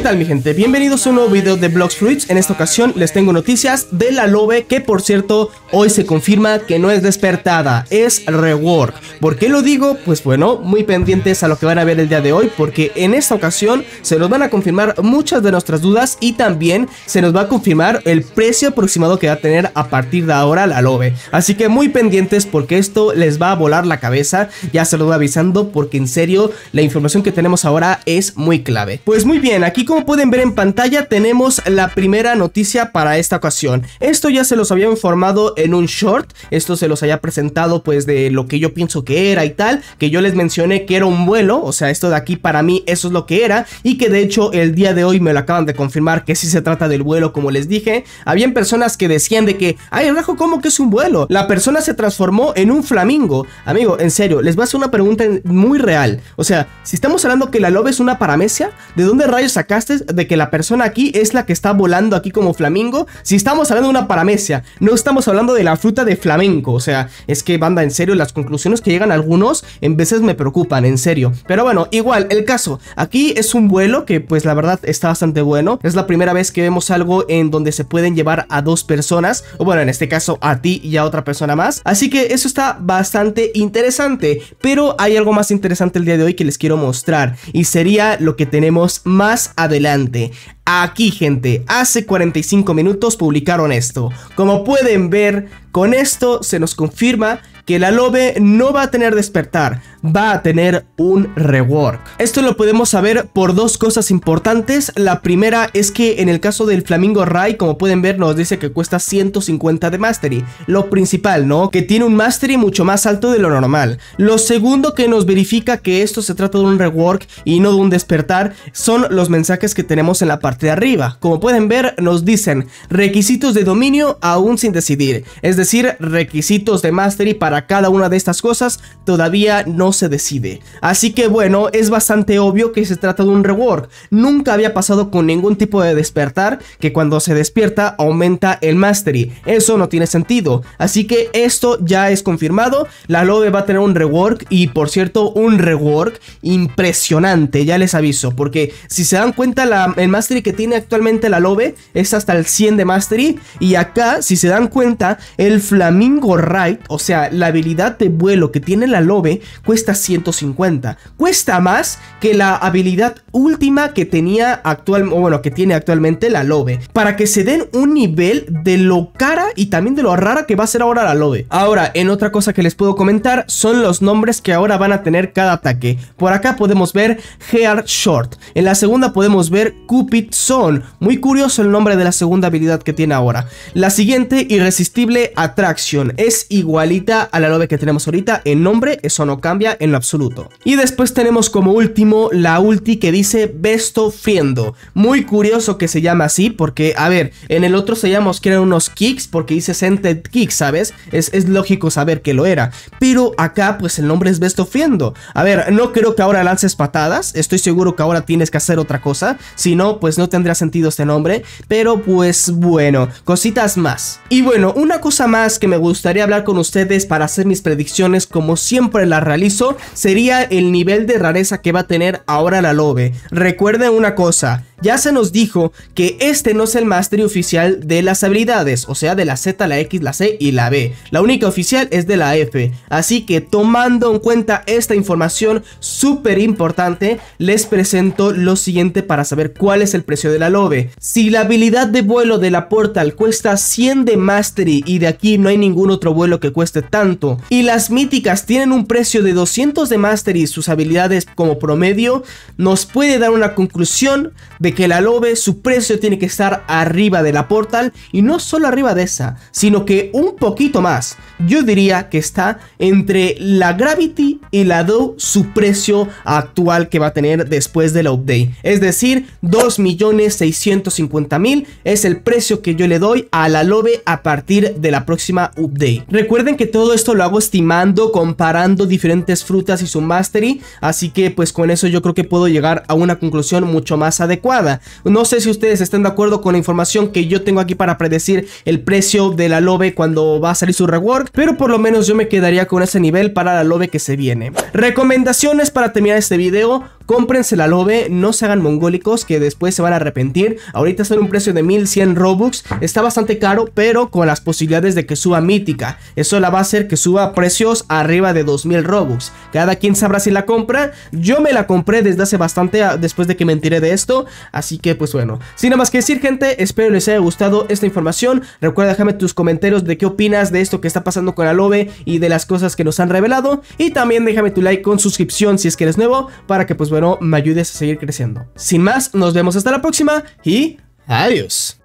¿Qué tal mi gente? Bienvenidos a un nuevo video de blogs Fruits. En esta ocasión les tengo noticias de la Lobe que por cierto hoy se confirma que no es despertada, es rework. ¿Por qué lo digo? Pues bueno, muy pendientes a lo que van a ver el día de hoy porque en esta ocasión se nos van a confirmar muchas de nuestras dudas y también se nos va a confirmar el precio aproximado que va a tener a partir de ahora la Lobe. Así que muy pendientes porque esto les va a volar la cabeza, ya se lo voy avisando porque en serio la información que tenemos ahora es muy clave. Pues muy bien, aquí como pueden ver en pantalla tenemos la primera noticia para esta ocasión. Esto ya se los había informado en un short, esto se los había presentado pues de lo que yo pienso que era y tal, que yo les mencioné que era un vuelo, o sea, esto de aquí para mí eso es lo que era y que de hecho el día de hoy me lo acaban de confirmar que sí se trata del vuelo como les dije. Habían personas que decían de que, ay, Rajo, ¿cómo que es un vuelo? La persona se transformó en un flamingo. Amigo, en serio, les voy a hacer una pregunta muy real. O sea, si estamos hablando que la lobe es una paramecia, ¿de dónde rayos acá de que la persona aquí es la que está volando aquí como flamingo. Si estamos hablando de una paramecia, no estamos hablando de la fruta de flamenco. O sea, es que banda, en serio, las conclusiones que llegan algunos en veces me preocupan, en serio. Pero bueno, igual, el caso. Aquí es un vuelo que pues la verdad está bastante bueno. Es la primera vez que vemos algo en donde se pueden llevar a dos personas. O bueno, en este caso a ti y a otra persona más. Así que eso está bastante interesante. Pero hay algo más interesante el día de hoy que les quiero mostrar. Y sería lo que tenemos más adelante adelante. Aquí, gente, hace 45 minutos publicaron esto. Como pueden ver, con esto se nos confirma que la Lobe no va a tener despertar, va a tener un rework. Esto lo podemos saber por dos cosas importantes. La primera es que en el caso del Flamingo Rai, como pueden ver, nos dice que cuesta 150 de Mastery. Lo principal, ¿no? Que tiene un Mastery mucho más alto de lo normal. Lo segundo que nos verifica que esto se trata de un rework y no de un despertar son los mensajes que tenemos en la parte de arriba. Como pueden ver, nos dicen requisitos de dominio aún sin decidir. Es decir, requisitos de Mastery para cada una de estas cosas todavía no se decide. Así que bueno, es bastante obvio que se trata de un rework. Nunca había pasado con ningún tipo de despertar que cuando se despierta aumenta el mastery. Eso no tiene sentido. Así que esto ya es confirmado. La lobe va a tener un rework y por cierto un rework impresionante, ya les aviso. Porque si se dan cuenta el mastery que tiene actualmente la lobe es hasta el 100 de mastery. Y acá, si se dan cuenta, el Flamingo Right, o sea, la habilidad de vuelo que tiene la lobe, cuesta cuesta 150. ¿Cuesta más? que la habilidad última que tenía actual, o bueno, que tiene actualmente la Lobe, para que se den un nivel de lo cara y también de lo rara que va a ser ahora la Lobe. Ahora, en otra cosa que les puedo comentar son los nombres que ahora van a tener cada ataque. Por acá podemos ver hair Short, en la segunda podemos ver Cupid Zone, muy curioso el nombre de la segunda habilidad que tiene ahora. La siguiente, Irresistible Attraction, es igualita a la Lobe que tenemos ahorita en nombre, eso no cambia en lo absoluto. Y después tenemos como último la ulti que dice Besto Muy curioso que se llama así porque, a ver, en el otro se llama que unos kicks porque dice Sented Kicks, ¿sabes? Es, lógico saber que lo era. Pero acá pues el nombre es Besto A ver, no creo que ahora lances patadas, estoy seguro que ahora tienes que hacer otra cosa. Si no, pues no tendría sentido este nombre. Pero pues bueno, cositas más. Y bueno, una cosa más que me gustaría hablar con ustedes para hacer mis predicciones como siempre las realizo sería el nivel de rareza que va a tener ahora la Lobe. Recuerden una cosa, ya se nos dijo que este no es el mastery oficial de las habilidades, o sea de la Z, la X, la C y la B. La única oficial es de la F, así que tomando en cuenta esta información súper importante, les presento lo siguiente para saber cuál es el precio de la LOBE. Si la habilidad de vuelo de la Portal cuesta 100 de mastery y de aquí no hay ningún otro vuelo que cueste tanto, y las míticas tienen un precio de 200 de mastery y sus habilidades como promedio, nos puede dar una conclusión de que la Lobe, su precio tiene que estar arriba de la Portal y no solo arriba de esa, sino que un poquito más. Yo diría que está entre la Gravity y la do su precio actual que va a tener después de la update. Es decir, 2.650.000 es el precio que yo le doy a la Lobe a partir de la próxima update. Recuerden que todo esto lo hago estimando, comparando diferentes frutas y su mastery, así que pues con eso yo creo que puedo llegar a una conclusión mucho más adecuada. No sé si ustedes están de acuerdo con la información que yo tengo aquí para predecir el precio de la Lobe cuando va a salir su reward, pero por lo menos yo me quedaría con ese nivel para la Lobe que se viene. Recomendaciones para terminar este video Cómprense la lobe, no se hagan mongólicos que después se van a arrepentir. Ahorita está en un precio de 1100 Robux, está bastante caro, pero con las posibilidades de que suba mítica. Eso la va a hacer que suba precios arriba de 2000 Robux. Cada quien sabrá si la compra. Yo me la compré desde hace bastante ah, después de que me enteré de esto, así que pues bueno. Sin nada más que decir, gente, espero les haya gustado esta información. Recuerda déjame tus comentarios de qué opinas de esto que está pasando con la Lobe y de las cosas que nos han revelado y también déjame tu like con suscripción si es que eres nuevo para que pues no me ayudes a seguir creciendo. Sin más, nos vemos hasta la próxima y adiós.